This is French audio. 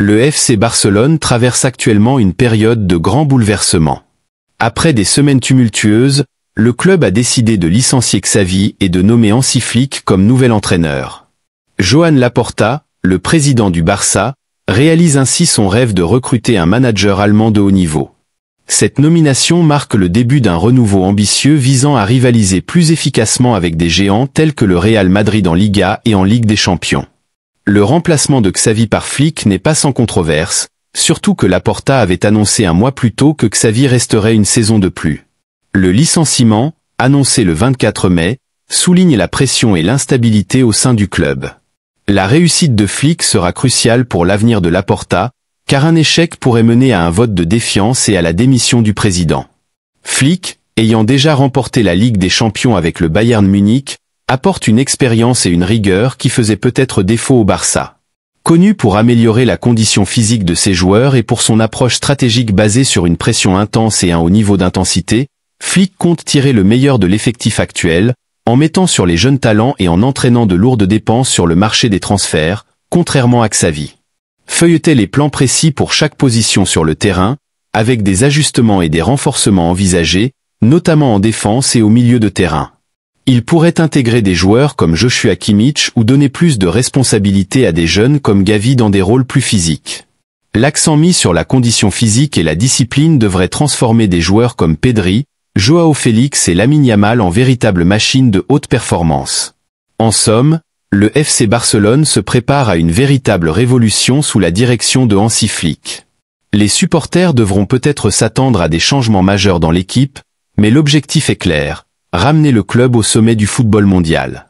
le FC Barcelone traverse actuellement une période de grands bouleversements. Après des semaines tumultueuses, le club a décidé de licencier Xavi et de nommer Hansi comme nouvel entraîneur. Johan Laporta, le président du Barça, réalise ainsi son rêve de recruter un manager allemand de haut niveau. Cette nomination marque le début d'un renouveau ambitieux visant à rivaliser plus efficacement avec des géants tels que le Real Madrid en Liga et en Ligue des Champions. Le remplacement de Xavi par Flick n'est pas sans controverse, surtout que Laporta avait annoncé un mois plus tôt que Xavi resterait une saison de plus. Le licenciement, annoncé le 24 mai, souligne la pression et l'instabilité au sein du club. La réussite de Flick sera cruciale pour l'avenir de Laporta, car un échec pourrait mener à un vote de défiance et à la démission du président. Flick, ayant déjà remporté la Ligue des Champions avec le Bayern Munich, apporte une expérience et une rigueur qui faisaient peut-être défaut au Barça. Connu pour améliorer la condition physique de ses joueurs et pour son approche stratégique basée sur une pression intense et un haut niveau d'intensité, Flick compte tirer le meilleur de l'effectif actuel, en mettant sur les jeunes talents et en entraînant de lourdes dépenses sur le marché des transferts, contrairement à Xavi. Feuilleter les plans précis pour chaque position sur le terrain, avec des ajustements et des renforcements envisagés, notamment en défense et au milieu de terrain. Il pourrait intégrer des joueurs comme Joshua Kimmich ou donner plus de responsabilités à des jeunes comme Gavi dans des rôles plus physiques. L'accent mis sur la condition physique et la discipline devrait transformer des joueurs comme Pedri, Joao Félix et Lamine Yamal en véritables machines de haute performance. En somme, le FC Barcelone se prépare à une véritable révolution sous la direction de Hansi Flick. Les supporters devront peut-être s'attendre à des changements majeurs dans l'équipe, mais l'objectif est clair, ramener le club au sommet du football mondial.